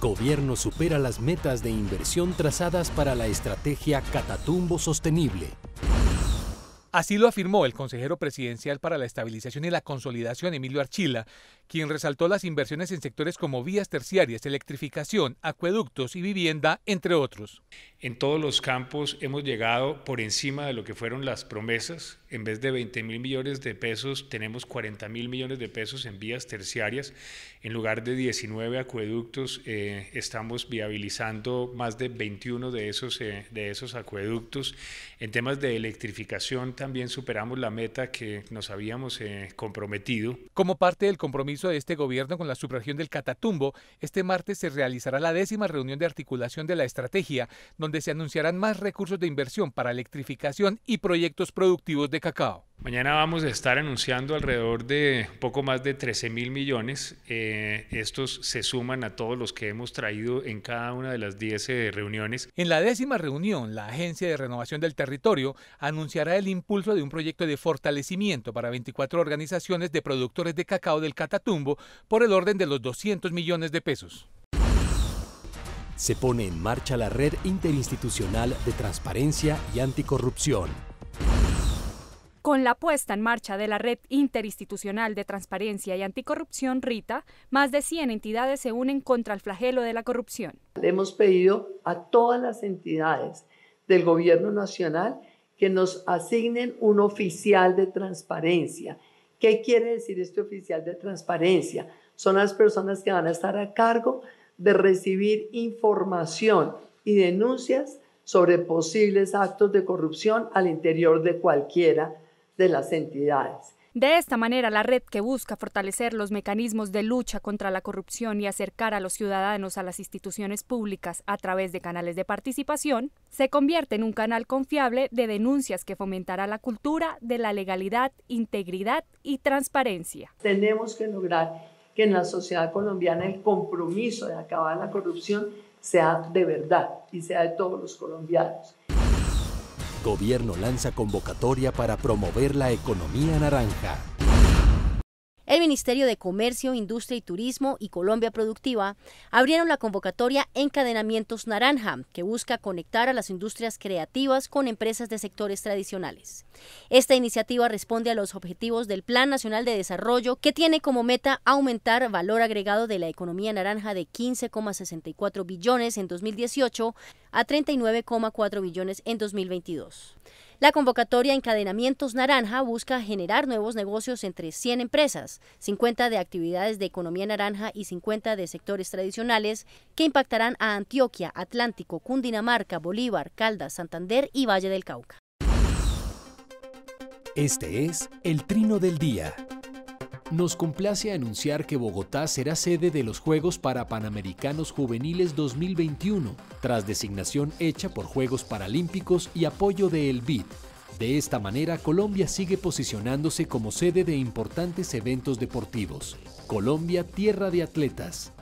Gobierno supera las metas de inversión trazadas para la estrategia Catatumbo Sostenible. Así lo afirmó el consejero presidencial para la estabilización y la consolidación, Emilio Archila, quien resaltó las inversiones en sectores como vías terciarias, electrificación, acueductos y vivienda, entre otros. En todos los campos hemos llegado por encima de lo que fueron las promesas. En vez de 20 mil millones de pesos, tenemos 40 mil millones de pesos en vías terciarias. En lugar de 19 acueductos, eh, estamos viabilizando más de 21 de esos, eh, de esos acueductos. En temas de electrificación, también superamos la meta que nos habíamos eh, comprometido. Como parte del compromiso de este gobierno con la subregión del Catatumbo, este martes se realizará la décima reunión de articulación de la estrategia, donde donde se anunciarán más recursos de inversión para electrificación y proyectos productivos de cacao. Mañana vamos a estar anunciando alrededor de poco más de 13 mil millones. Eh, estos se suman a todos los que hemos traído en cada una de las 10 eh, reuniones. En la décima reunión, la Agencia de Renovación del Territorio anunciará el impulso de un proyecto de fortalecimiento para 24 organizaciones de productores de cacao del Catatumbo por el orden de los 200 millones de pesos se pone en marcha la Red Interinstitucional de Transparencia y Anticorrupción. Con la puesta en marcha de la Red Interinstitucional de Transparencia y Anticorrupción, RITA, más de 100 entidades se unen contra el flagelo de la corrupción. hemos pedido a todas las entidades del Gobierno Nacional que nos asignen un oficial de transparencia. ¿Qué quiere decir este oficial de transparencia? Son las personas que van a estar a cargo de recibir información y denuncias sobre posibles actos de corrupción al interior de cualquiera de las entidades. De esta manera, la red que busca fortalecer los mecanismos de lucha contra la corrupción y acercar a los ciudadanos a las instituciones públicas a través de canales de participación, se convierte en un canal confiable de denuncias que fomentará la cultura de la legalidad, integridad y transparencia. Tenemos que lograr en la sociedad colombiana el compromiso de acabar la corrupción sea de verdad y sea de todos los colombianos. Gobierno lanza convocatoria para promover la economía naranja el Ministerio de Comercio, Industria y Turismo y Colombia Productiva abrieron la convocatoria Encadenamientos Naranja, que busca conectar a las industrias creativas con empresas de sectores tradicionales. Esta iniciativa responde a los objetivos del Plan Nacional de Desarrollo, que tiene como meta aumentar valor agregado de la economía naranja de 15,64 billones en 2018 a 39,4 billones en 2022. La convocatoria Encadenamientos Naranja busca generar nuevos negocios entre 100 empresas, 50 de actividades de economía naranja y 50 de sectores tradicionales que impactarán a Antioquia, Atlántico, Cundinamarca, Bolívar, Caldas, Santander y Valle del Cauca. Este es el trino del día. Nos complace anunciar que Bogotá será sede de los Juegos para Panamericanos Juveniles 2021, tras designación hecha por Juegos Paralímpicos y apoyo de El BID. De esta manera, Colombia sigue posicionándose como sede de importantes eventos deportivos. Colombia, tierra de atletas.